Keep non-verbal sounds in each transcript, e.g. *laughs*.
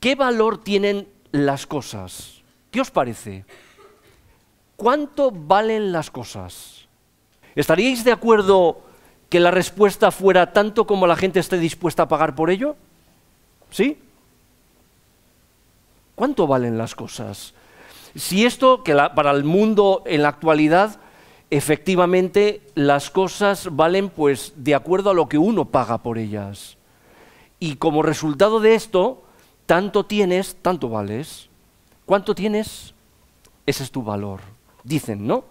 ¿Qué valor tienen las cosas? ¿Qué os parece? ¿Cuánto valen las cosas? ¿Estaríais de acuerdo que la respuesta fuera tanto como la gente esté dispuesta a pagar por ello? ¿Sí? ¿Cuánto valen las cosas? Si esto, que para el mundo en la actualidad, efectivamente las cosas valen pues de acuerdo a lo que uno paga por ellas. Y como resultado de esto, tanto tienes, tanto vales. ¿Cuánto tienes? Ese es tu valor. Dicen, ¿no?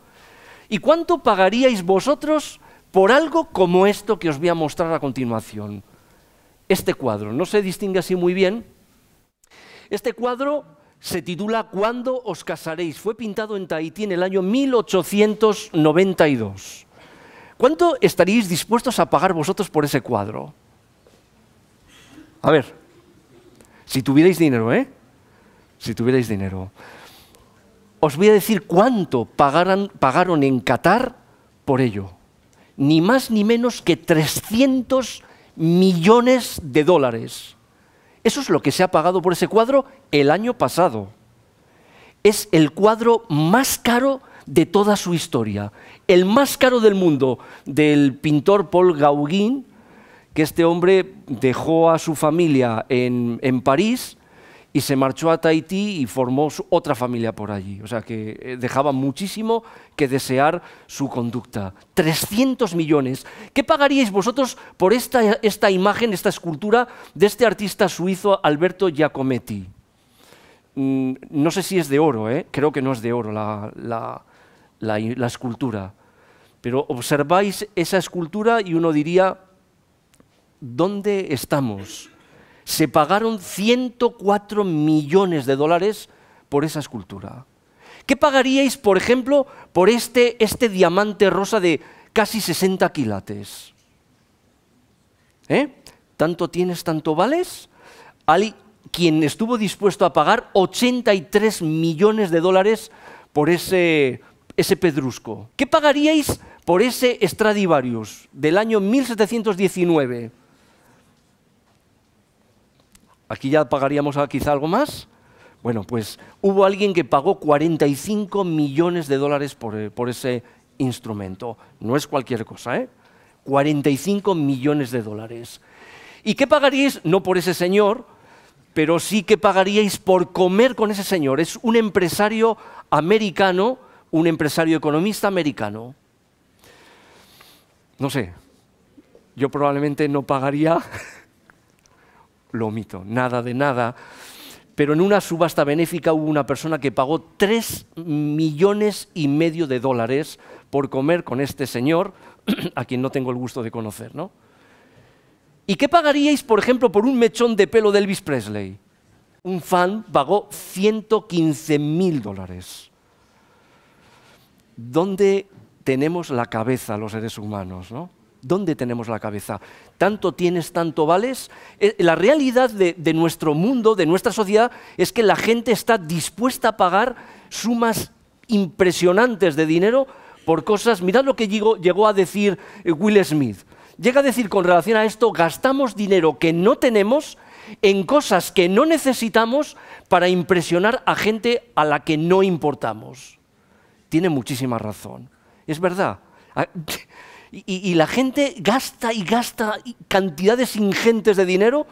¿Y cuánto pagaríais vosotros por algo como esto que os voy a mostrar a continuación? Este cuadro, no se distingue así muy bien. Este cuadro se titula Cuando os casaréis? Fue pintado en Tahití en el año 1892. ¿Cuánto estaríais dispuestos a pagar vosotros por ese cuadro? A ver, si tuvierais dinero, ¿eh? Si tuvierais dinero. Os voy a decir cuánto pagaron en Qatar por ello. Ni más ni menos que 300 millones de dólares. Eso es lo que se ha pagado por ese cuadro el año pasado. Es el cuadro más caro de toda su historia. El más caro del mundo, del pintor Paul Gauguin, que este hombre dejó a su familia en, París y se marchó a Tahití y formó otra familia por allí. O sea que eh, dejaba muchísimo que desear su conducta. 300 millones. ¿Qué pagaríais vosotros por esta, esta imagen, esta escultura de este artista suizo Alberto Giacometti? Mm, no sé si es de oro, ¿eh? creo que no es de oro la escultura. Pero observáis esa escultura y uno diría, ¿dónde estamos? Se pagaron 104 millones de dólares por esa escultura. ¿Qué pagaríais, por ejemplo, por este, este diamante rosa de casi 60 quilates? ¿Eh? ¿Tanto tienes, tanto vales? Hay quien estuvo dispuesto a pagar 83 millones de dólares por ese, ese pedrusco. ¿Qué pagaríais por ese Stradivarius del año 1719? Aquí ya pagaríamos quizá algo más. Bueno, pues hubo alguien que pagó 45 millones de dólares eh, por, ese instrumento. No es cualquier cosa, ¿eh? 45 millones de dólares. ¿Y qué pagaríais? No por ese señor, pero sí que pagaríais por comer con ese señor. Es un empresario americano, un empresario economista americano. No sé, yo probablemente no pagaría *laughs* lo omito, nada de nada. Pero en una subasta benéfica hubo una persona que pagó 3 millones y medio de dólares por comer con este señor, *clears throat* a quien no tengo el gusto de conocer, ¿no? ¿Y qué pagaríais, por ejemplo, por un mechón de pelo de Elvis Presley? Un fan pagó 115 mil dólares. ¿Dónde tenemos la cabeza los seres humanos? ¿Dónde tenemos la cabeza? tanto tienes, tanto vales. Eh, la realidad de, nuestro mundo, de nuestra sociedad, es que la gente está dispuesta a pagar sumas impresionantes de dinero por cosas. Mirad lo que llegó, llegó a decir eh, Will Smith. Llega a decir con relación a esto, gastamos dinero que no tenemos en cosas que no necesitamos para impresionar a gente a la que no importamos. Tiene muchísima razón. Es verdad. Ah, y, la gente gasta y gasta cantidades ingentes de dinero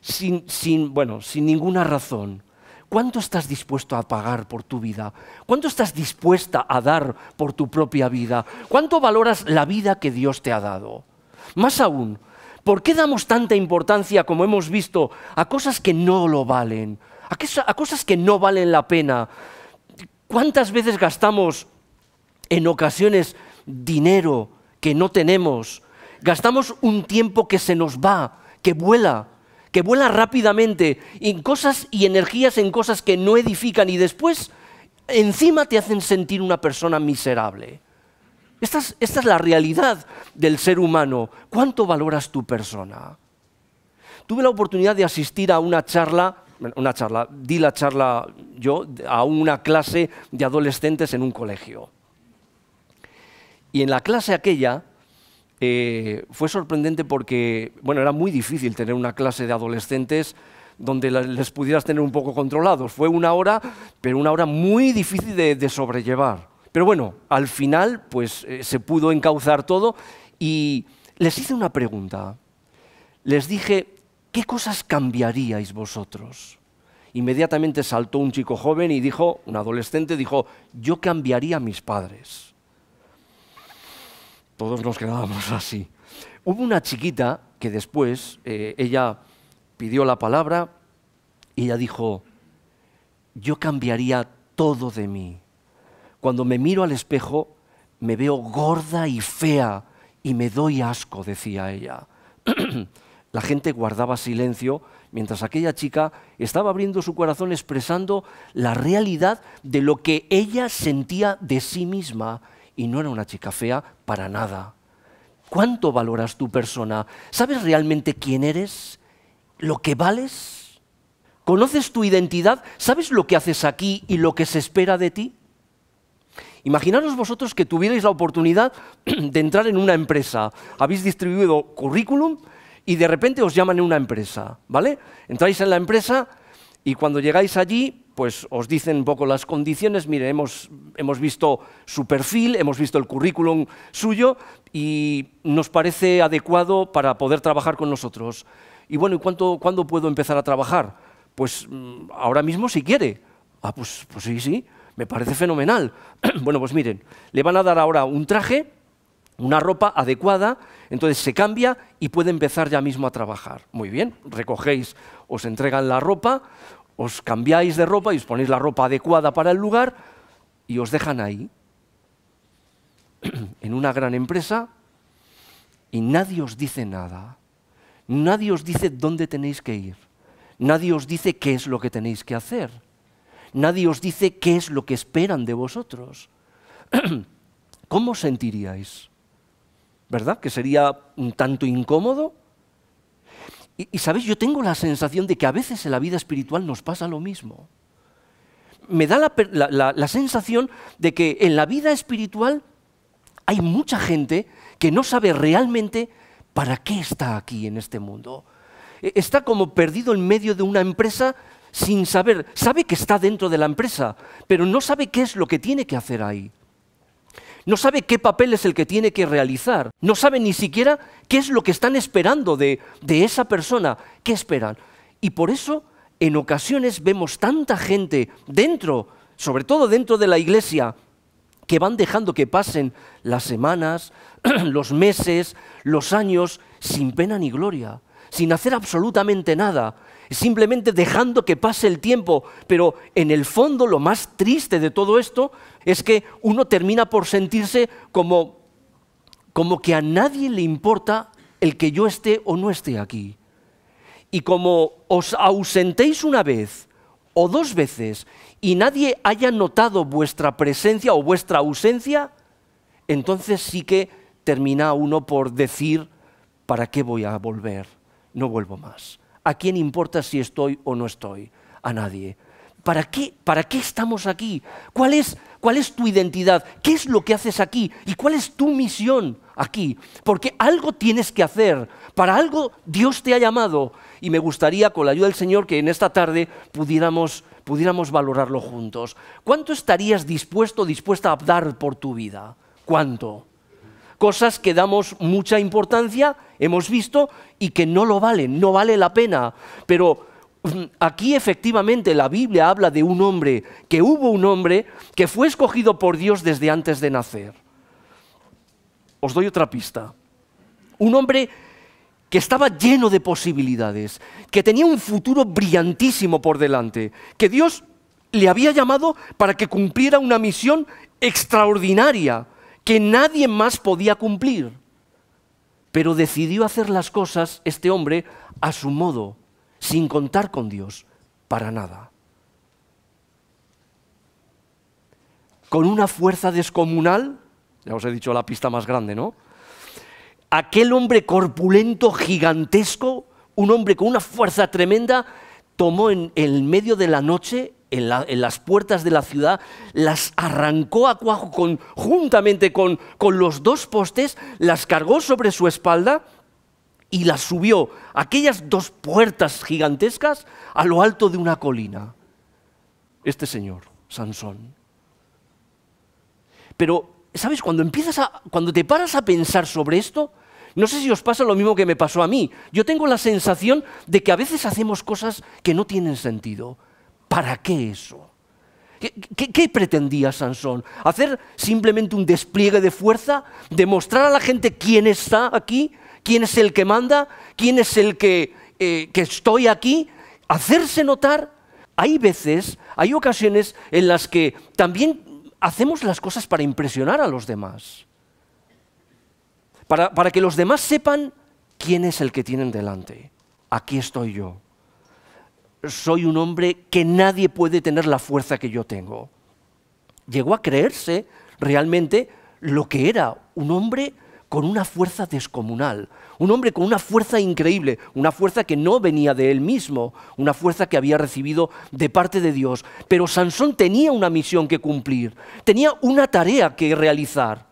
sin, sin, bueno, sin ninguna razón. ¿Cuánto estás dispuesto a pagar por tu vida? ¿Cuánto estás dispuesta a dar por tu propia vida? ¿Cuánto valoras la vida que Dios te ha dado? Más aún, ¿por qué damos tanta importancia, como hemos visto, a cosas que no lo valen? A, cosas que no valen la pena. ¿Cuántas veces gastamos en ocasiones dinero que no tenemos. Gastamos un tiempo que se nos va, que vuela, que vuela rápidamente en cosas y energías en cosas que no edifican y después encima te hacen sentir una persona miserable. Esta es, esta es la realidad del ser humano. ¿Cuánto valoras tu persona? Tuve la oportunidad de asistir a una charla una charla, di la charla yo a una clase de adolescentes en un colegio. Y en la clase aquella eh, fue sorprendente porque, bueno, era muy difícil tener una clase de adolescentes donde les pudieras tener un poco controlados. Fue una hora, pero una hora muy difícil de, sobrellevar. Pero bueno, al final pues eh, se pudo encauzar todo y les hice una pregunta. Les dije, ¿qué cosas cambiaríais vosotros? Inmediatamente saltó un chico joven y dijo, un adolescente, dijo, yo cambiaría a mis padres todos nos quedábamos así. Hubo una chiquita que después eh, ella pidió la palabra y ella dijo, yo cambiaría todo de mí. Cuando me miro al espejo me veo gorda y fea y me doy asco, decía ella. *clears throat* la gente guardaba silencio mientras aquella chica estaba abriendo su corazón expresando la realidad de lo que ella sentía de sí misma y no era una chica fea para nada. ¿Cuánto valoras tu persona? ¿Sabes realmente quién eres? ¿Lo que vales? ¿Conoces tu identidad? ¿Sabes lo que haces aquí y lo que se espera de ti? Imaginaros vosotros que tuvierais la oportunidad *clears throat* de entrar en una empresa. Habéis distribuido currículum y de repente os llaman en una empresa, ¿vale? Entráis en la empresa y cuando llegáis allí pues os dicen un poco las condiciones. Mire, hemos, visto su perfil, hemos visto el currículum suyo y nos parece adecuado para poder trabajar con nosotros. Y bueno, ¿y cuándo puedo empezar a trabajar? Pues mm, ahora mismo si quiere. Ah, pues, pues sí, sí, me parece fenomenal. *clears throat* bueno, pues miren, le van a dar ahora un traje, una ropa adecuada, entonces se cambia y puede empezar ya mismo a trabajar. Muy bien, recogéis, os entregan la ropa, os cambiáis de ropa y os ponéis la ropa adecuada para el lugar y os dejan ahí, *clears throat* en una gran empresa, y nadie os dice nada. Nadie os dice dónde tenéis que ir. Nadie os dice qué es lo que tenéis que hacer. Nadie os dice qué es lo que esperan de vosotros. *clears throat* ¿Cómo sentiríais? ¿Verdad? ¿Que sería un tanto incómodo? Y, sabes, yo tengo la sensación de que a veces en la vida espiritual nos pasa lo mismo. Me da la sensación de que en la vida espiritual hay mucha gente que no sabe realmente para qué está aquí en este mundo. E, está como perdido en medio de una empresa sin saber, sabe que está dentro de la empresa, pero no sabe qué es lo que tiene que hacer ahí no sabe qué papel es el que tiene que realizar, no sabe ni siquiera qué es lo que están esperando de, esa persona, qué esperan. Y por eso en ocasiones vemos tanta gente dentro, sobre todo dentro de la iglesia, que van dejando que pasen las semanas, *clears throat* los meses, los años, sin pena ni gloria, sin hacer absolutamente nada, simplemente dejando que pase el tiempo. Pero en el fondo lo más triste de todo esto es que uno termina por sentirse como, como que a nadie le importa el que yo esté o no esté aquí. Y como os ausentéis una vez o dos veces y nadie haya notado vuestra presencia o vuestra ausencia, entonces sí que termina uno por decir, ¿para qué voy a volver? No vuelvo más. ¿A quién importa si estoy o no estoy? A nadie. ¿Para qué, ¿Para qué estamos aquí? ¿Cuál es, ¿Cuál es tu identidad? ¿Qué es lo que haces aquí? ¿Y cuál es tu misión aquí? Porque algo tienes que hacer. Para algo Dios te ha llamado. Y me gustaría, con la ayuda del Señor, que en esta tarde pudiéramos, pudiéramos valorarlo juntos. ¿Cuánto estarías dispuesto, dispuesta a dar por tu vida? ¿Cuánto? cosas que damos mucha importancia, hemos visto, y que no lo valen, no vale la pena. Pero mm, aquí efectivamente la Biblia habla de un hombre, que hubo un hombre que fue escogido por Dios desde antes de nacer. Os doy otra pista. Un hombre que estaba lleno de posibilidades, que tenía un futuro brillantísimo por delante, que Dios le había llamado para que cumpliera una misión extraordinaria que nadie más podía cumplir. Pero decidió hacer las cosas este hombre a su modo, sin contar con Dios, para nada. Con una fuerza descomunal, ya os he dicho la pista más grande, ¿no? Aquel hombre corpulento, gigantesco, un hombre con una fuerza tremenda, tomó en el medio de la noche en, las puertas de la ciudad, las arrancó a cuajo juntamente con, con los dos postes, las cargó sobre su espalda y las subió, aquellas dos puertas gigantescas, a lo alto de una colina. Este señor, Sansón. Pero, ¿sabes? Cuando, empiezas a, cuando te paras a pensar sobre esto, no sé si os pasa lo mismo que me pasó a mí. Yo tengo la sensación de que a veces hacemos cosas que no tienen sentido. ¿Para qué eso? ¿Qué, pretendía Sansón? ¿Hacer simplemente un despliegue de fuerza? ¿Demostrar a la gente quién está aquí? ¿Quién es el que manda? ¿Quién es el eh, que, estoy aquí? ¿Hacerse notar? Hay veces, hay ocasiones en las que también hacemos las cosas para impresionar a los demás. Para, para que los demás sepan quién es el que tienen delante. Aquí estoy yo soy un hombre que nadie puede tener la fuerza que yo tengo. Llegó a creerse realmente lo que era un hombre con una fuerza descomunal, un hombre con una fuerza increíble, una fuerza que no venía de él mismo, una fuerza que había recibido de parte de Dios. Pero Sansón tenía una misión que cumplir, tenía una tarea que realizar.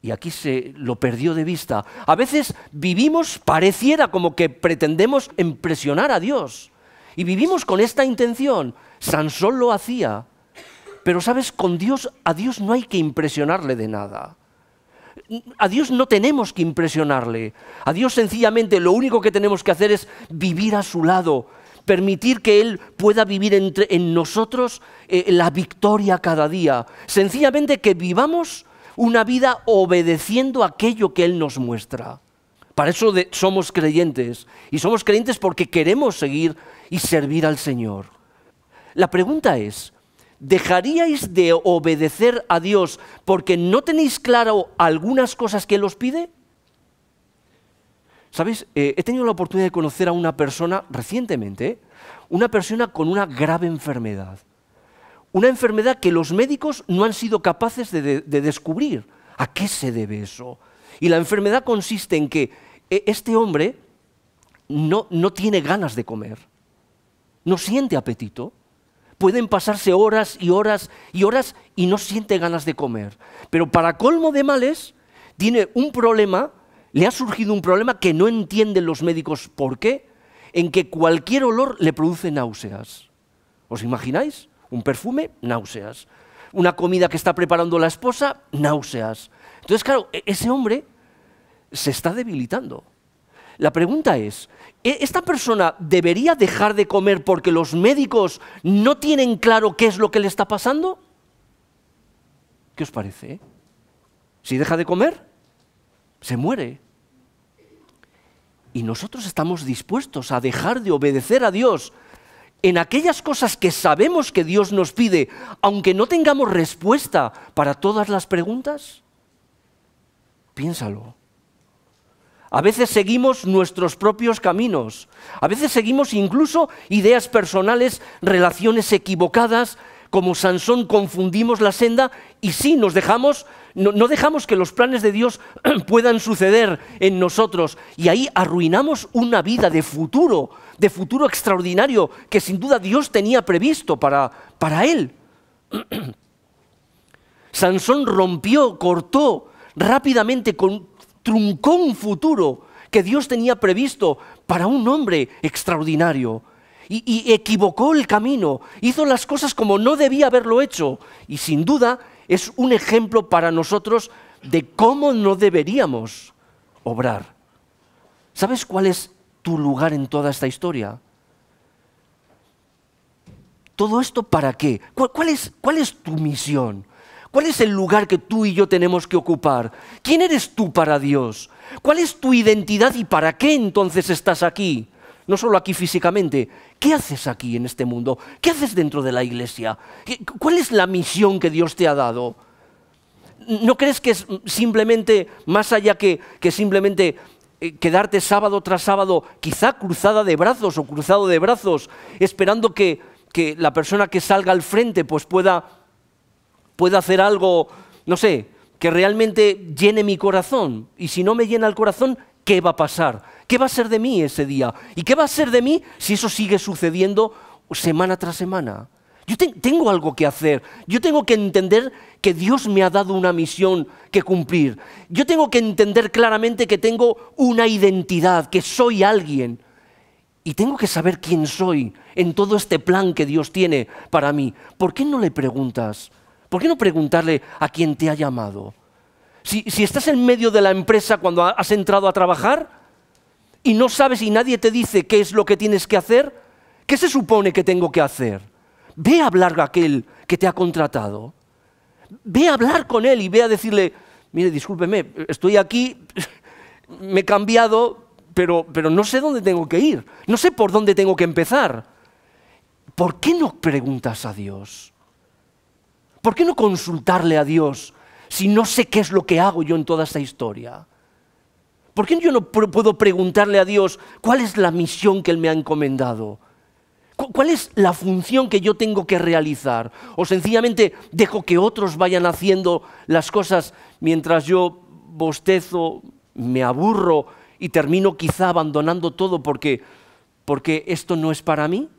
Y aquí se lo perdió de vista. A veces vivimos, pareciera como que pretendemos impresionar a Dios. Y vivimos con esta intención. Sansón lo hacía. Pero sabes, con Dios, a Dios no hay que impresionarle de nada. A Dios no tenemos que impresionarle. A Dios sencillamente lo único que tenemos que hacer es vivir a su lado, permitir que Él pueda vivir entre, en nosotros eh, la victoria cada día. Sencillamente que vivamos una vida obedeciendo aquello que Él nos muestra. Para eso somos creyentes. Y somos creyentes porque queremos seguir y servir al Señor. La pregunta es, ¿dejaríais de obedecer a Dios porque no tenéis claro algunas cosas que Él os pide? ¿Sabéis? Eh, he tenido la oportunidad de conocer a una persona recientemente, eh, una persona con una grave enfermedad. Una enfermedad que los médicos no han sido capaces de descubrir. ¿A qué se debe eso? Y la enfermedad consiste en que eh, este hombre no, tiene ganas de comer, no siente apetito. Pueden pasarse horas y horas y horas y no siente ganas de comer. Pero para colmo de males, tiene un problema, le ha surgido un problema que no entienden los médicos por qué, en que cualquier olor le produce náuseas. ¿Os imagináis? Un perfume, náuseas. Una comida que está preparando la esposa, náuseas. Entonces, claro, e-, ese hombre se está debilitando. La pregunta es, ¿e-, ¿esta persona debería dejar de comer porque los médicos no tienen claro qué es lo que le está pasando? ¿Qué os parece? Eh? Si deja de comer, se muere. Y nosotros estamos dispuestos a dejar de obedecer a Dios en aquellas cosas que sabemos que Dios nos pide, aunque no tengamos respuesta para todas las preguntas. Piénsalo. A veces seguimos nuestros propios caminos. A veces seguimos incluso ideas personales, relaciones equivocadas. Como Sansón confundimos la senda y sí nos dejamos, no, dejamos que los planes de Dios *clears throat* puedan suceder en nosotros. Y ahí arruinamos una vida de futuro, de futuro extraordinario que sin duda Dios tenía previsto para, para él. *clears throat* Sansón rompió, cortó rápidamente truncó un futuro que Dios tenía previsto para un hombre extraordinario. Y, equivocó el camino, hizo las cosas como no debía haberlo hecho. Y sin duda es un ejemplo para nosotros de cómo no deberíamos obrar. ¿Sabes cuál es tu lugar en toda esta historia? ¿Todo esto para qué? cuál es tu misión? ¿Cuál es el lugar que tú y yo tenemos que ocupar? ¿Quién eres tú para Dios? ¿Cuál es tu identidad y para qué entonces estás aquí? No solo aquí físicamente. ¿Qué haces aquí en este mundo? ¿Qué haces dentro de la iglesia? ¿Cuál es la misión que Dios te ha dado? ¿No crees que es simplemente, más allá que, simplemente eh, quedarte sábado tras sábado, quizá cruzada de brazos o cruzado de brazos, esperando que, que la persona que salga al frente pues pueda puedo hacer algo, no sé, que realmente llene mi corazón. Y si no me llena el corazón, ¿qué va a pasar? ¿Qué va a ser de mí ese día? ¿Y qué va a ser de mí si eso sigue sucediendo semana tras semana? Yo tengo algo que hacer. Yo tengo que entender que Dios me ha dado una misión que cumplir. Yo tengo que entender claramente que tengo una identidad, que soy alguien. Y tengo que saber quién soy en todo este plan que Dios tiene para mí. ¿Por qué no le preguntas? ¿Por qué no preguntarle a quien te ha llamado? Si, estás en medio de la empresa cuando has entrado a trabajar y no sabes y nadie te dice qué es lo que tienes que hacer, ¿qué se supone que tengo que hacer? Ve a hablar con aquel que te ha contratado. Ve a hablar con él y ve a decirle, mire, discúlpeme, estoy aquí, *laughs* me he cambiado, pero, pero no sé dónde tengo que ir, no sé por dónde tengo que empezar. ¿Por qué no preguntas a Dios? ¿Por qué no consultarle a Dios si no sé qué es lo que hago yo en toda esta historia? ¿Por qué yo no puedo preguntarle a Dios cuál es la misión que Él me ha encomendado? ¿Cuál es la función que yo tengo que realizar? ¿O sencillamente dejo que otros vayan haciendo las cosas mientras yo bostezo, me aburro y termino quizá abandonando todo porque, porque esto no es para mí?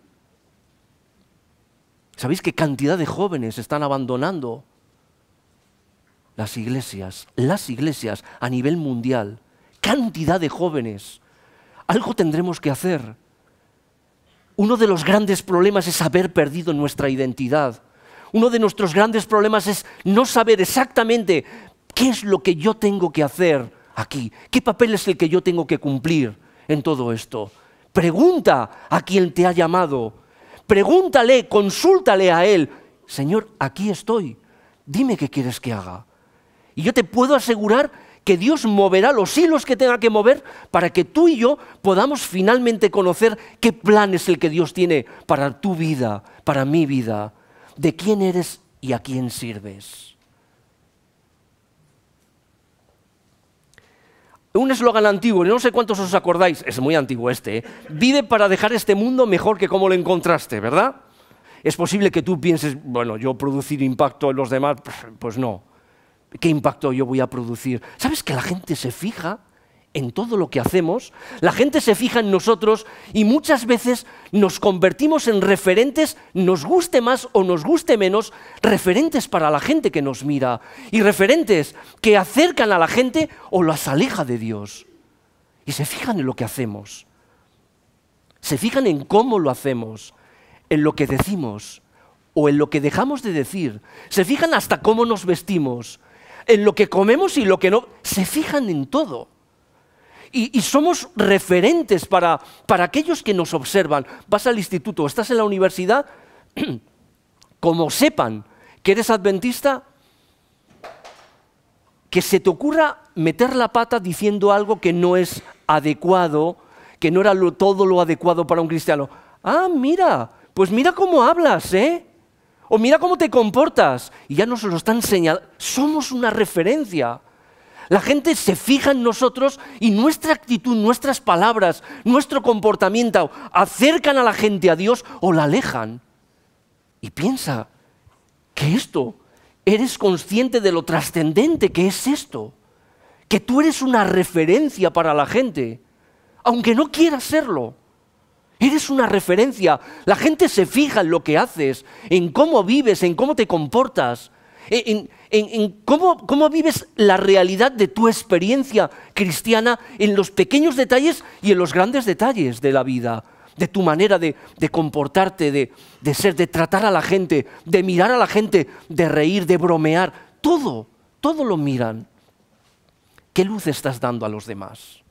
¿Sabéis qué cantidad de jóvenes están abandonando las iglesias? Las iglesias a nivel mundial. Cantidad de jóvenes. Algo tendremos que hacer. Uno de los grandes problemas es haber perdido nuestra identidad. Uno de nuestros grandes problemas es no saber exactamente qué es lo que yo tengo que hacer aquí, qué papel es el que yo tengo que cumplir en todo esto. Pregunta a quien te ha llamado pregúntale, consúltale a Él, Señor, aquí estoy, dime qué quieres que haga. Y yo te puedo asegurar que Dios moverá los hilos que tenga que mover para que tú y yo podamos finalmente conocer qué plan es el que Dios tiene para tu vida, para mi vida, de quién eres y a quién sirves. un eslogan antiguo, no sé cuántos os acordáis, es muy antiguo este, ¿eh? vive para dejar este mundo mejor que como lo encontraste, ¿verdad? Es posible que tú pienses, bueno, yo producir impacto en los demás, pues, pues no. ¿Qué impacto yo voy a producir? ¿Sabes que la gente se fija? en todo lo que hacemos, la gente se fija en nosotros y muchas veces nos convertimos en referentes, nos guste más o nos guste menos, referentes para la gente que nos mira y referentes que acercan a la gente o las aleja de Dios. Y se fijan en lo que hacemos, se fijan en cómo lo hacemos, en lo que decimos o en lo que dejamos de decir, se fijan hasta cómo nos vestimos, en lo que comemos y lo que no, se fijan en todo y, somos referentes para, aquellos que nos observan. Vas al instituto, estás en la universidad, *clears throat* como sepan que eres adventista, que se te ocurra meter la pata diciendo algo que no es adecuado, que no era todo lo adecuado para un cristiano. Ah, mira, pues mira cómo hablas, ¿eh? O mira cómo te comportas. Y ya nos lo están enseñando. Somos una referencia. La gente se fija en nosotros y nuestra actitud, nuestras palabras, nuestro comportamiento acercan a la gente a Dios o la alejan. Y piensa que esto, eres consciente de lo trascendente que es esto, que tú eres una referencia para la gente, aunque no quieras serlo. Eres una referencia. La gente se fija en lo que haces, en cómo vives, en cómo te comportas en, cómo, vives la realidad de tu experiencia cristiana en los pequeños detalles y en los grandes detalles de la vida, de tu manera de, comportarte, de ser, de tratar a la gente, de mirar a la gente, de reír, de bromear, todo, todo lo miran. ¿Qué luz estás dando a los demás?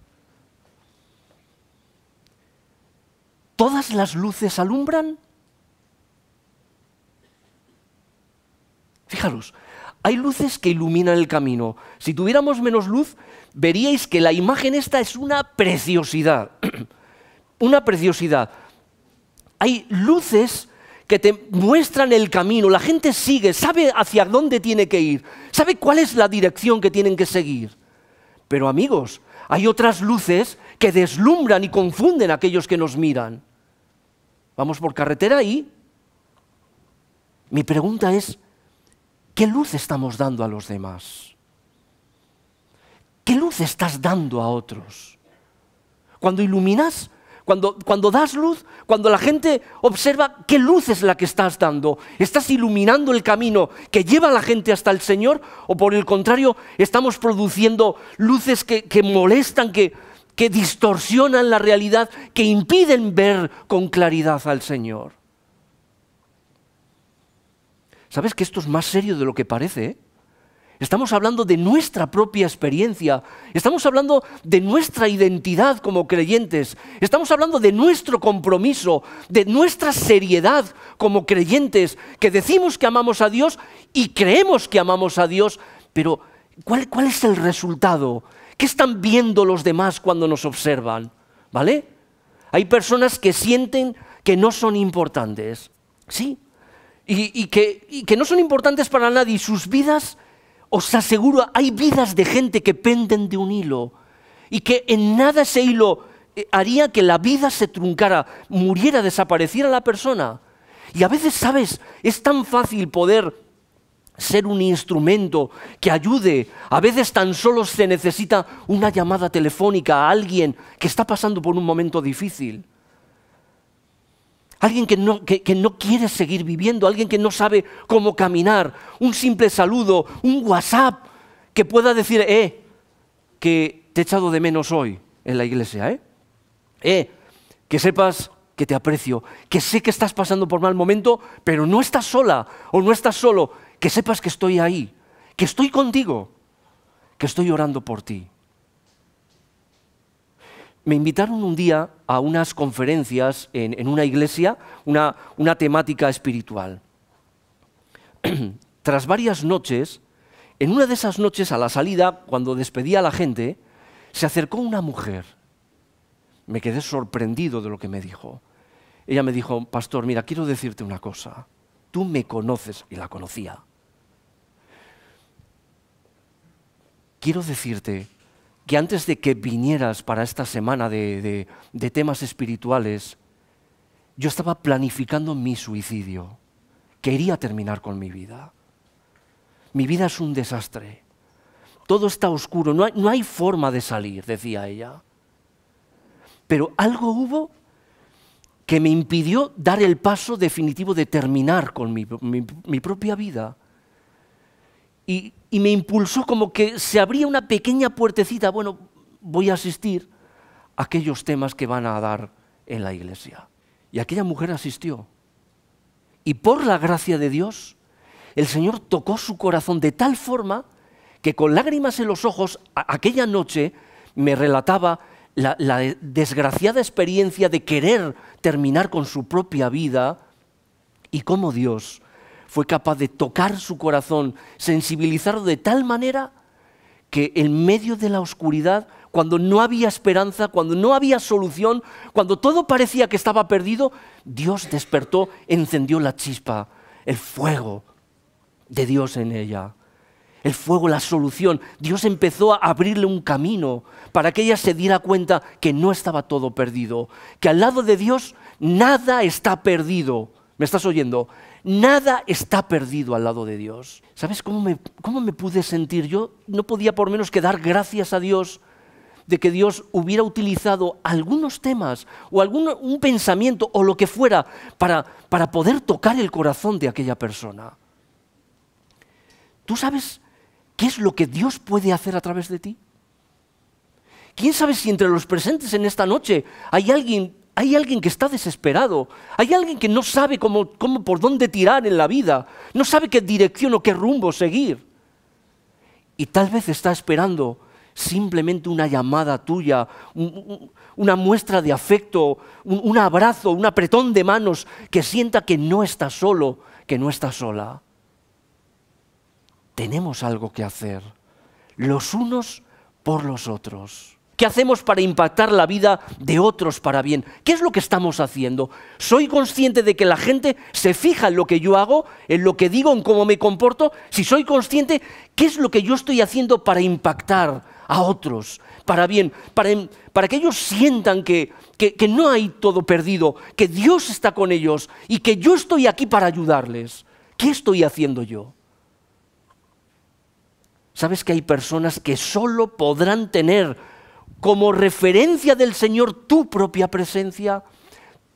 ¿Todas las luces alumbran? Fijaros, hay luces que iluminan el camino. Si tuviéramos menos luz, veríais que la imagen esta es una preciosidad. *clears throat* una preciosidad. Hay luces que te muestran el camino, la gente sigue, sabe hacia dónde tiene que ir, sabe cuál es la dirección que tienen que seguir. Pero amigos, hay otras luces que deslumbran y confunden a aquellos que nos miran. Vamos por carretera y mi pregunta es, ¿Qué luz estamos dando a los demás? ¿Qué luz estás dando a otros? Cuando iluminas, cuando, das luz, cuando la gente observa qué luz es la que estás dando, ¿estás iluminando el camino que lleva a la gente hasta el Señor? ¿O por el contrario, estamos produciendo luces que, molestan, que distorsionan la realidad, que impiden ver con claridad al Señor? ¿Sabes que esto es más serio de lo que parece? Eh? Estamos hablando de nuestra propia experiencia, estamos hablando de nuestra identidad como creyentes, estamos hablando de nuestro compromiso, de nuestra seriedad como creyentes, que decimos que amamos a Dios y creemos que amamos a Dios, pero ¿cuál, cuál es el resultado? ¿Qué están viendo los demás cuando nos observan? ¿Vale? Hay personas que sienten que no son importantes. Sí, y, que, no son importantes para nadie. Sus vidas, os aseguro, hay vidas de gente que penden de un hilo y que en nada ese hilo eh, haría que la vida se truncara, muriera, desapareciera la persona. Y a veces, ¿sabes? Es tan fácil poder ser un instrumento que ayude. A veces tan solo se necesita una llamada telefónica a alguien que está pasando por un momento difícil alguien que no, que, no, quiere seguir viviendo, alguien que no sabe cómo caminar, un simple saludo, un WhatsApp que pueda decir, eh, que te he echado de menos hoy en la iglesia, eh, eh, que sepas que te aprecio, que sé que estás pasando por mal momento, pero no estás sola o no estás solo, que sepas que estoy ahí, que estoy contigo, que estoy orando por ti me invitaron un día a unas conferencias en, una iglesia, una, una temática espiritual. *clears throat* Tras varias noches, en una de esas noches a la salida, cuando despedía a la gente, se acercó una mujer. Me quedé sorprendido de lo que me dijo. Ella me dijo, pastor, mira, quiero decirte una cosa. Tú me conoces y la conocía. Quiero decirte que antes de que vinieras para esta semana de, temas espirituales, yo estaba planificando mi suicidio. Quería terminar con mi vida. Mi vida es un desastre. Todo está oscuro. No hay, forma de salir, decía ella. Pero algo hubo que me impidió dar el paso definitivo de terminar con mi propia vida y, me impulsó como que se abría una pequeña puertecita, bueno, voy a asistir a aquellos temas que van a dar en la iglesia. Y aquella mujer asistió. Y por la gracia de Dios, el Señor tocó su corazón de tal forma que con lágrimas en los ojos, aquella noche me relataba la, la, desgraciada experiencia de querer terminar con su propia vida y cómo Dios fue capaz de tocar su corazón, sensibilizarlo de tal manera que en medio de la oscuridad, cuando no había esperanza, cuando no había solución, cuando todo parecía que estaba perdido, Dios despertó, encendió la chispa, el fuego de Dios en ella. El fuego, la solución. Dios empezó a abrirle un camino para que ella se diera cuenta que no estaba todo perdido, que al lado de Dios nada está perdido. ¿Me estás oyendo? Nada está perdido al lado de Dios. ¿Sabes cómo me, pude sentir? Yo no podía por menos que dar gracias a Dios de que Dios hubiera utilizado algunos temas o algún un pensamiento o lo que fuera para poder tocar el corazón de aquella persona. ¿Tú sabes qué es lo que Dios puede hacer a través de ti? ¿Quién sabe si entre los presentes en esta noche hay alguien hay alguien que está desesperado, hay alguien que no sabe cómo, por dónde tirar en la vida, no sabe qué dirección o qué rumbo seguir. Y tal vez está esperando simplemente una llamada tuya, una muestra de afecto, un abrazo, un apretón de manos, que sienta que no está solo, que no está sola. Tenemos algo que hacer, los unos por los otros. ¿Qué hacemos para impactar la vida de otros para bien? ¿Qué es lo que estamos haciendo? ¿Soy consciente de que la gente se fija en lo que yo hago, en lo que digo, en cómo me comporto? Si soy consciente, ¿qué es lo que yo estoy haciendo para impactar a otros para bien? Para, em, que ellos sientan que, que, que no hay todo perdido, que Dios está con ellos y que yo estoy aquí para ayudarles. ¿Qué estoy haciendo yo? ¿Sabes que hay personas que solo podrán tener como referencia del Señor tu propia presencia,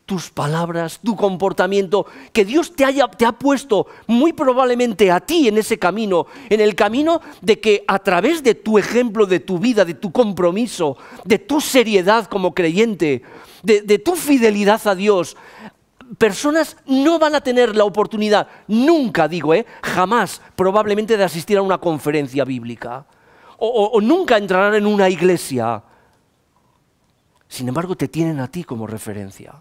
tus palabras, tu comportamiento, que Dios te, ha puesto muy probablemente a ti en ese camino, en el camino de que a través de tu ejemplo, de tu vida, de tu compromiso, de tu seriedad como creyente, de, tu fidelidad a Dios, personas no van a tener la oportunidad, nunca digo, ¿eh? jamás probablemente de asistir a una conferencia bíblica o, nunca entrarán en una iglesia. Sin embargo, te tienen a ti como referencia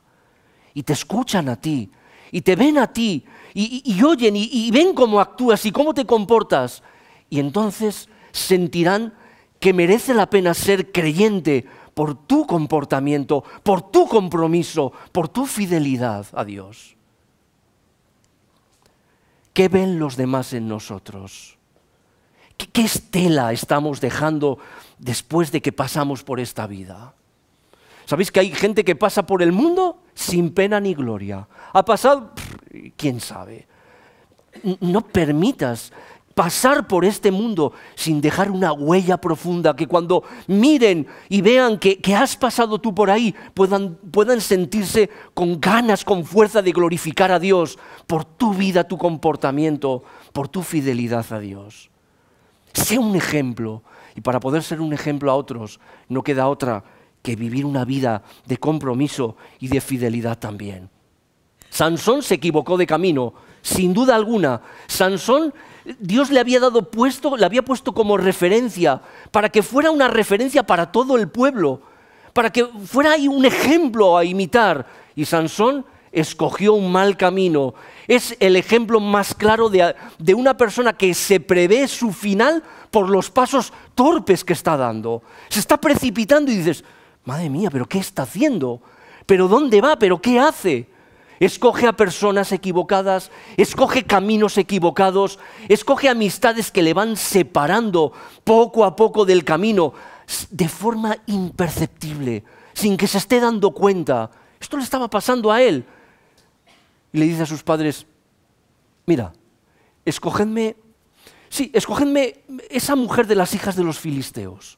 y te escuchan a ti y te ven a ti y, oyen y, ven cómo actúas y cómo te comportas. Y entonces sentirán que merece la pena ser creyente por tu comportamiento, por tu compromiso, por tu fidelidad a Dios. ¿Qué ven los demás en nosotros? ¿Qué, estela estamos dejando después de que pasamos por esta vida? ¿Sabéis que hay gente que pasa por el mundo sin pena ni gloria? Ha pasado, quién sabe. No permitas pasar por este mundo sin dejar una huella profunda, que cuando miren y vean que, has pasado tú por ahí, puedan, sentirse con ganas, con fuerza de glorificar a Dios por tu vida, tu comportamiento, por tu fidelidad a Dios. Sea un ejemplo. Y para poder ser un ejemplo a otros, no queda otra que vivir una vida de compromiso y de fidelidad también. Sansón se equivocó de camino, sin duda alguna. Sansón, Dios le había dado puesto, le había puesto como referencia, para que fuera una referencia para todo el pueblo, para que fuera ahí un ejemplo a imitar. Y Sansón escogió un mal camino. Es el ejemplo más claro de, una persona que se prevé su final por los pasos torpes que está dando. Se está precipitando y dices, madre mía, pero ¿qué está haciendo? ¿Pero dónde va? ¿Pero qué hace? Escoge a personas equivocadas, escoge caminos equivocados, escoge amistades que le van separando poco a poco del camino, de forma imperceptible, sin que se esté dando cuenta. Esto le estaba pasando a él y le dice a sus padres, mira, escogedme, sí, escogedme esa mujer de las hijas de los filisteos.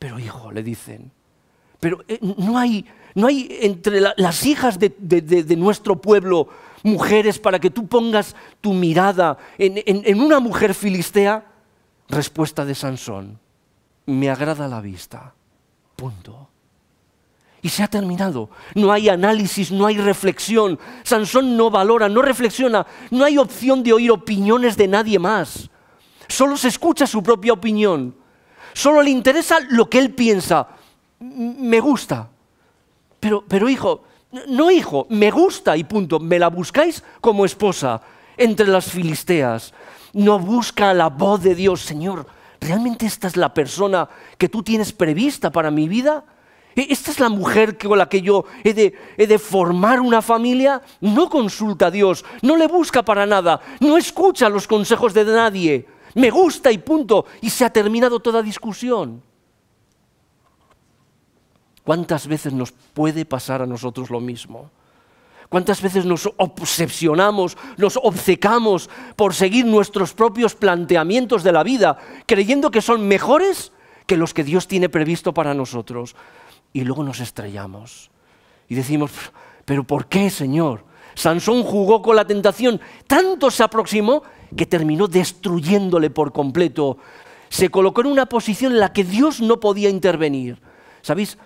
Pero hijo, le dicen, pero eh, no, hay, no hay entre las hijas de, nuestro pueblo mujeres para que tú pongas tu mirada en una mujer filistea. Respuesta de Sansón, me agrada la vista. Punto. Y se ha terminado. No hay análisis, no hay reflexión. Sansón no valora, no reflexiona. No hay opción de oír opiniones de nadie más. Solo se escucha su propia opinión. Solo le interesa lo que él piensa. Me gusta. Pero, pero hijo, no hijo, me gusta y punto. Me la buscáis como esposa entre las filisteas. No busca la voz de Dios, Señor. ¿Realmente esta es la persona que tú tienes prevista para mi vida? Eh, ¿Esta es la mujer con la que yo he de, formar una familia? No consulta a Dios, no le busca para nada, no escucha los consejos de nadie. Me gusta y punto. Y se ha terminado toda discusión. ¿Cuántas veces nos puede pasar a nosotros lo mismo? ¿Cuántas veces nos obsesionamos, nos obcecamos por seguir nuestros propios planteamientos de la vida, creyendo que son mejores que los que Dios tiene previsto para nosotros? y luego nos estrellamos. Y decimos, pero ¿por qué, Señor? Sansón jugó con la tentación, tanto se aproximó que terminó destruyéndole por completo. Se colocó en una posición en la que Dios no podía intervenir. ¿Sabéis?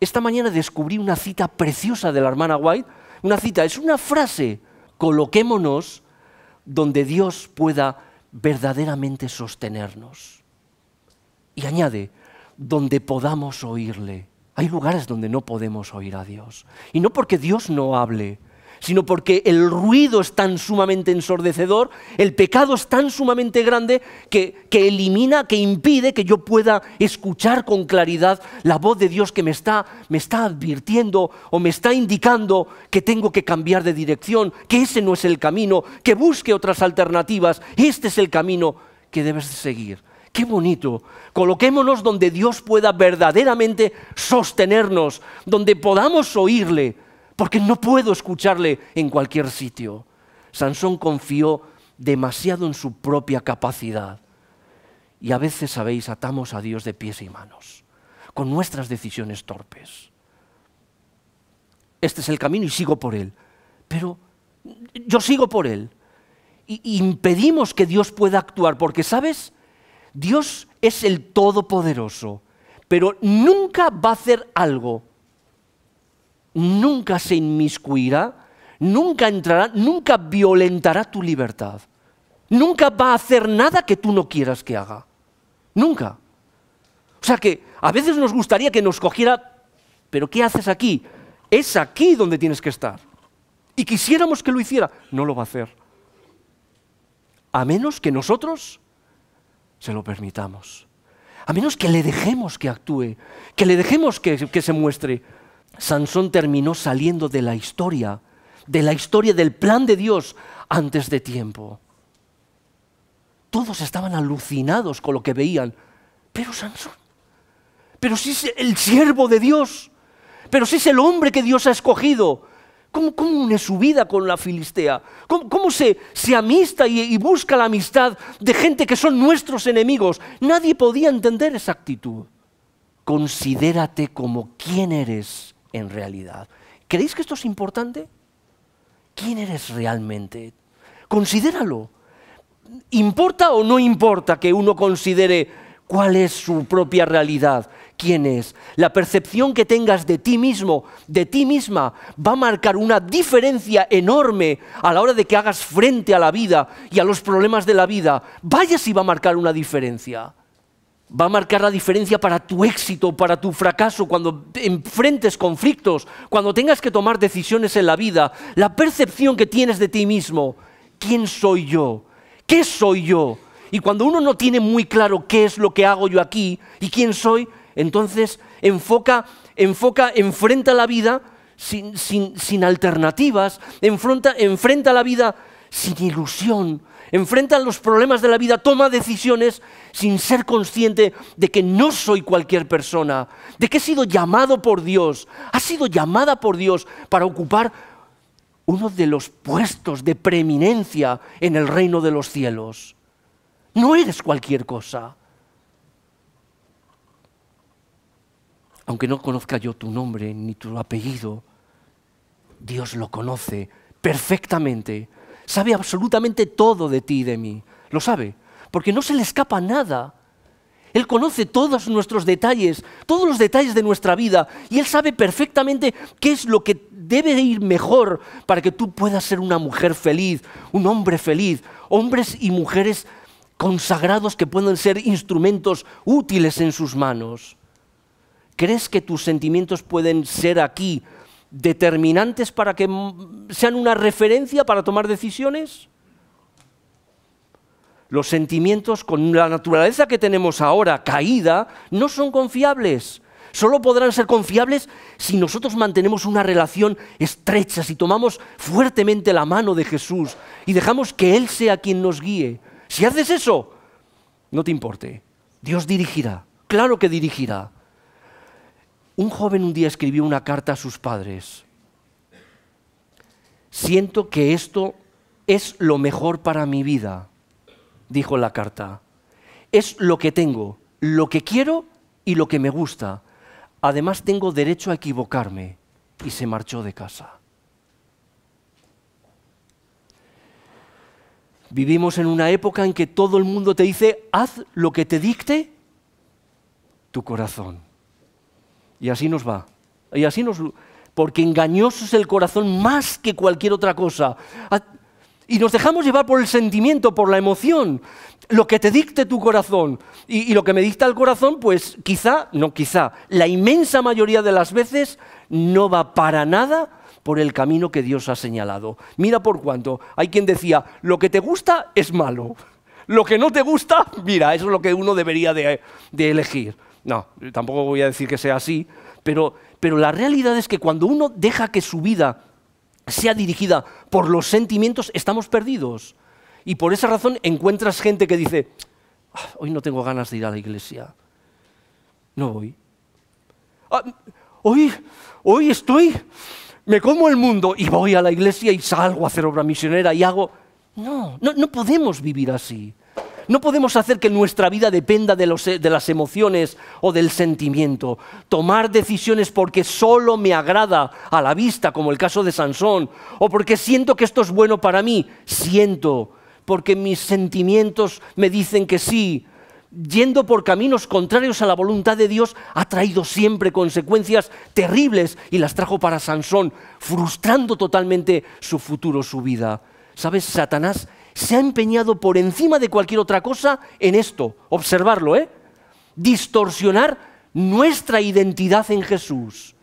Esta mañana descubrí una cita preciosa de la hermana White. Una cita, es una frase. Coloquémonos donde Dios pueda verdaderamente sostenernos. Y añade, donde podamos oírle. Hay lugares donde no podemos oír a Dios. Y no porque Dios no hable, sino porque el ruido es tan sumamente ensordecedor, el pecado es tan sumamente grande que, que, elimina, que impide que yo pueda escuchar con claridad la voz de Dios que me está, me está advirtiendo o me está indicando que tengo que cambiar de dirección, que ese no es el camino, que busque otras alternativas, este es el camino que debes seguir. Qué bonito. Coloquémonos donde Dios pueda verdaderamente sostenernos, donde podamos oírle, porque no puedo escucharle en cualquier sitio. Sansón confió demasiado en su propia capacidad. Y a veces, sabéis, atamos a Dios de pies y manos, con nuestras decisiones torpes. Este es el camino y sigo por él. Pero yo sigo por él. Y impedimos que Dios pueda actuar, porque, ¿sabes? Dios es el Todopoderoso, pero nunca va a hacer algo. Nunca se inmiscuirá, nunca entrará, nunca violentará tu libertad. Nunca va a hacer nada que tú no quieras que haga. Nunca. O sea que a veces nos gustaría que nos cogiera, pero ¿qué haces aquí? Es aquí donde tienes que estar. Y quisiéramos que lo hiciera, no lo va a hacer. A menos que nosotros se lo permitamos. A menos que le dejemos que actúe, que le dejemos que, que se muestre. Sansón terminó saliendo de la historia, de la historia del plan de Dios antes de tiempo. Todos estaban alucinados con lo que veían, pero Sansón, pero si es el siervo de Dios, pero si es el hombre que Dios ha escogido, ¿Cómo, une su vida con la Filistea? ¿Cómo, se, amista y, busca la amistad de gente que son nuestros enemigos? Nadie podía entender esa actitud. Considérate como quién eres en realidad. ¿Creéis que esto es importante? ¿Quién eres realmente? Considéralo. ¿Importa o no importa que uno considere cuál es su propia realidad? quién es. La percepción que tengas de ti mismo, de ti misma, va a marcar una diferencia enorme a la hora de que hagas frente a la vida y a los problemas de la vida. Vaya si va a marcar una diferencia. Va a marcar la diferencia para tu éxito, para tu fracaso, cuando enfrentes conflictos, cuando tengas que tomar decisiones en la vida. La percepción que tienes de ti mismo. ¿Quién soy yo? ¿Qué soy yo? Y cuando uno no tiene muy claro qué es lo que hago yo aquí y quién soy, entonces enfoca, enfoca, enfrenta la vida sin, alternativas, enfrenta la vida sin ilusión, enfrenta los problemas de la vida, toma decisiones sin ser consciente de que no soy cualquier persona, de que he sido llamado por Dios, ha sido llamada por Dios para ocupar uno de los puestos de preeminencia en el reino de los cielos. No eres cualquier cosa. aunque no conozca yo tu nombre ni tu apellido, Dios lo conoce perfectamente, sabe absolutamente todo de ti y de mí, lo sabe, porque no se le escapa nada. Él conoce todos nuestros detalles, todos los detalles de nuestra vida, y Él sabe perfectamente qué es lo que debe ir mejor para que tú puedas ser una mujer feliz, un hombre feliz, hombres y mujeres consagrados que puedan ser instrumentos útiles en sus manos. ¿Crees que tus sentimientos pueden ser aquí determinantes para que sean una referencia para tomar decisiones? Los sentimientos con la naturaleza que tenemos ahora, caída, no son confiables. Solo podrán ser confiables si nosotros mantenemos una relación estrecha, si tomamos fuertemente la mano de Jesús y dejamos que Él sea quien nos guíe. Si haces eso, no te importe. Dios dirigirá. Claro que dirigirá. Un joven un día escribió una carta a sus padres. Siento que esto es lo mejor para mi vida, dijo la carta. Es lo que tengo, lo que quiero y lo que me gusta. Además tengo derecho a equivocarme. Y se marchó de casa. Vivimos en una época en que todo el mundo te dice, haz lo que te dicte tu corazón. Y así nos va. Y así nos... Porque engañoso es el corazón más que cualquier otra cosa. Ah, y nos dejamos llevar por el sentimiento, por la emoción, lo que te dicte tu corazón. Y, lo que me dicta el corazón, pues quizá, no quizá, la inmensa mayoría de las veces no va para nada por el camino que Dios ha señalado. Mira por cuánto. Hay quien decía, lo que te gusta es malo. Lo que no te gusta, mira, eso es lo que uno debería de elegir. No, tampoco voy a decir que sea así, pero, la realidad es que cuando uno deja que su vida sea dirigida por los sentimientos, estamos perdidos. Y por esa razón encuentras gente que dice, ah, hoy no tengo ganas de ir a la iglesia, no voy. Ah, hoy, hoy estoy, me como el mundo y voy a la iglesia y salgo a hacer obra misionera y hago... no, no podemos vivir así. No podemos hacer que nuestra vida dependa de, las emociones o del sentimiento. Tomar decisiones porque solo me agrada a la vista, como el caso de Sansón, o porque siento que esto es bueno para mí. Siento, porque mis sentimientos me dicen que sí, yendo por caminos contrarios a la voluntad de Dios, ha traído siempre consecuencias terribles y las trajo para Sansón, frustrando totalmente su futuro, su vida. ¿Sabes? Satanás se ha empeñado por encima de cualquier otra cosa en esto, observarlo, ¿eh? Distorsionar nuestra identidad en Jesús.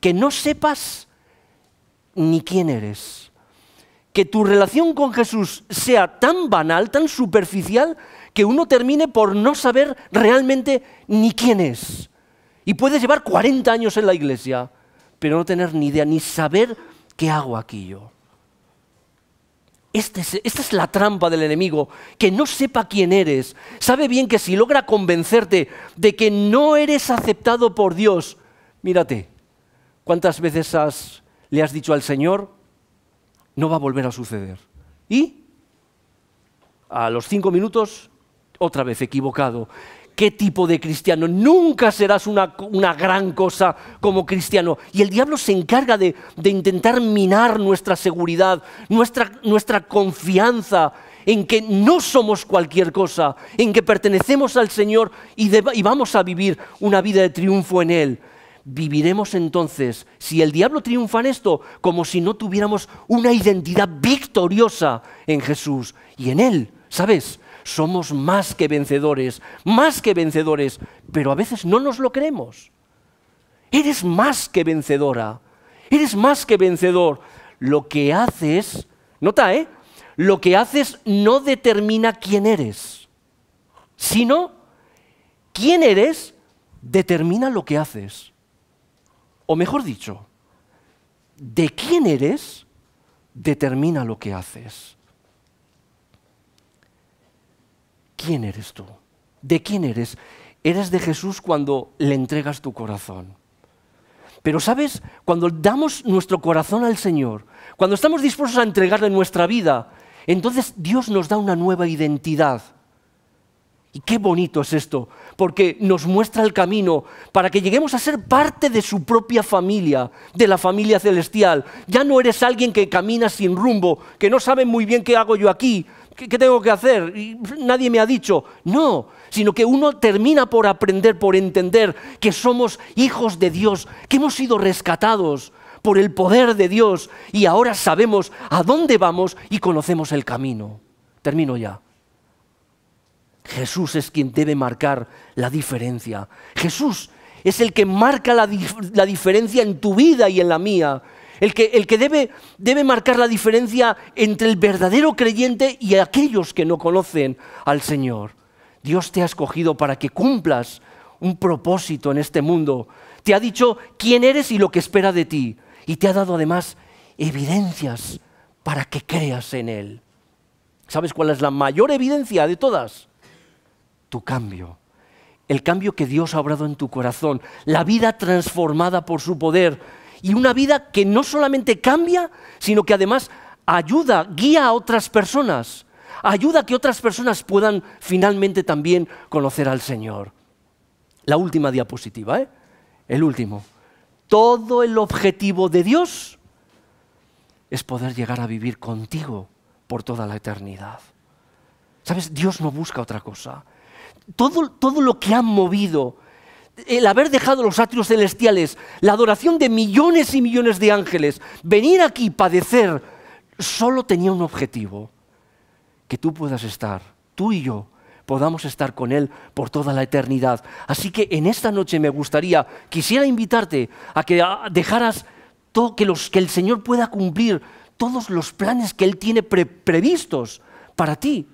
Que no sepas ni quién eres. Que tu relación con Jesús sea tan banal, tan superficial, que uno termine por no saber realmente ni quién es. Y puedes llevar 40 años en la iglesia, pero no tener ni idea, ni saber qué hago aquí yo. Este esta es la trampa del enemigo, que no sepa quién eres. Sabe bien que si logra convencerte de que no eres aceptado por Dios, mírate, ¿cuántas veces le has dicho al Señor? No va a volver a suceder. ¿Y? A los cinco minutos, otra vez equivocado qué tipo de cristiano. Nunca serás una, gran cosa como cristiano. Y el diablo se encarga de, intentar minar nuestra seguridad, nuestra, nuestra confianza en que no somos cualquier cosa, en que pertenecemos al Señor y, y, vamos a vivir una vida de triunfo en Él. Viviremos entonces, si el diablo triunfa en esto, como si no tuviéramos una identidad victoriosa en Jesús y en Él, ¿sabes? somos más que vencedores, más que vencedores, pero a veces no nos lo creemos. Eres más que vencedora, eres más que vencedor. Lo que haces, nota, ¿eh? Lo que haces no determina quién eres, sino quién eres determina lo que haces. O mejor dicho, de quién eres determina lo que haces. quién eres tú? ¿De quién eres? Eres de Jesús cuando le entregas tu corazón. Pero sabes, cuando damos nuestro corazón al Señor, cuando estamos dispuestos a entregarle nuestra vida, entonces Dios nos da una nueva identidad. Y qué bonito es esto, porque nos muestra el camino para que lleguemos a ser parte de su propia familia, de la familia celestial. Ya no eres alguien que camina sin rumbo, que no sabe muy bien qué hago yo aquí, ¿Qué, tengo que hacer? nadie me ha dicho, no, sino que uno termina por aprender, por entender que somos hijos de Dios, que hemos sido rescatados por el poder de Dios y ahora sabemos a dónde vamos y conocemos el camino. Termino ya. Jesús es quien debe marcar la diferencia. Jesús es el que marca la diferencia en tu vida y en la mía el que, el que debe, debe marcar la diferencia entre el verdadero creyente y aquellos que no conocen al Señor. Dios te ha escogido para que cumplas un propósito en este mundo. Te ha dicho quién eres y lo que espera de ti. Y te ha dado además evidencias para que creas en Él. ¿Sabes cuál es la mayor evidencia de todas? Tu cambio. El cambio que Dios ha obrado en tu corazón. La vida transformada por su poder y una vida que no solamente cambia, sino que además ayuda, guía a otras personas, ayuda a que otras personas puedan finalmente también conocer al Señor. La última diapositiva, ¿eh? El último. Todo el objetivo de Dios es poder llegar a vivir contigo por toda la eternidad. ¿Sabes? Dios no busca otra cosa. Todo, todo lo que ha movido el haber dejado los atrios celestiales, la adoración de millones y millones de ángeles, venir aquí, padecer, solo tenía un objetivo, que tú puedas estar, tú y yo, podamos estar con Él por toda la eternidad. Así que en esta noche me gustaría, quisiera invitarte a que ah, dejaras todo, que, los, que el Señor pueda cumplir todos los planes que Él tiene previstos para ti,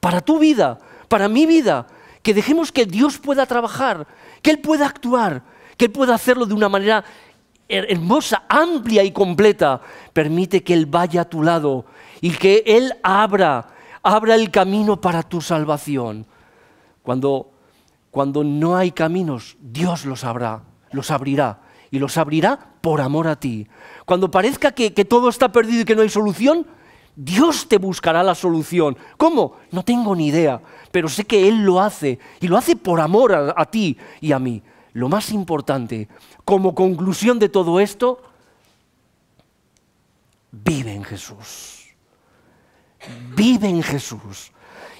para tu vida, para mi vida, que dejemos que Dios pueda trabajar, que Él pueda actuar, que Él pueda hacerlo de una manera hermosa, amplia y completa. Permite que Él vaya a tu lado y que Él abra, abra el camino para tu salvación. Cuando, cuando no hay caminos, Dios los habrá los abrirá y los abrirá por amor a ti. Cuando parezca que, que, todo está perdido y que no hay solución, Dios te buscará la solución. ¿Cómo? No tengo ni idea, pero sé que Él lo hace y lo hace por amor a, ti y a mí. Lo más importante, como conclusión de todo esto, vive en Jesús. Vive en Jesús.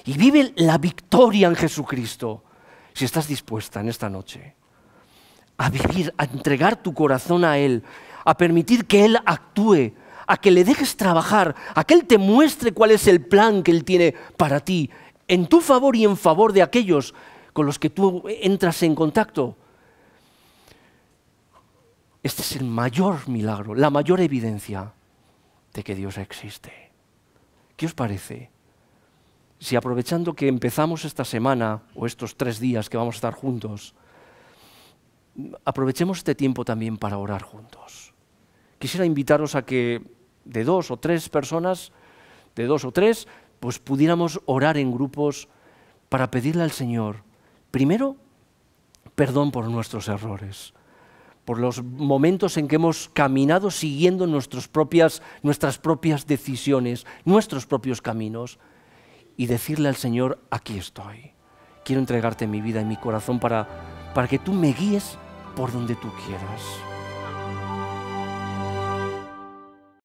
Y vive la victoria en Jesucristo. Si estás dispuesta en esta noche a vivir, a entregar tu corazón a Él, a permitir que Él actúe, a que le dejes trabajar, a que Él te muestre cuál es el plan que Él tiene para ti en tu favor y en favor de aquellos con los que tú entras en contacto. Este es el mayor milagro, la mayor evidencia de que Dios existe. ¿Qué os parece? Si aprovechando que empezamos esta semana o estos tres días que vamos a estar juntos, aprovechemos este tiempo también para orar juntos. Quisiera invitaros a que de dos o tres personas, de dos o tres, pues pudiéramos orar en grupos para pedirle al Señor, primero, perdón por nuestros errores, por los momentos en que hemos caminado siguiendo nuestras propias, nuestras propias decisiones, nuestros propios caminos, y decirle al Señor, aquí estoy, quiero entregarte mi vida y mi corazón para, para que tú me guíes por donde tú quieras.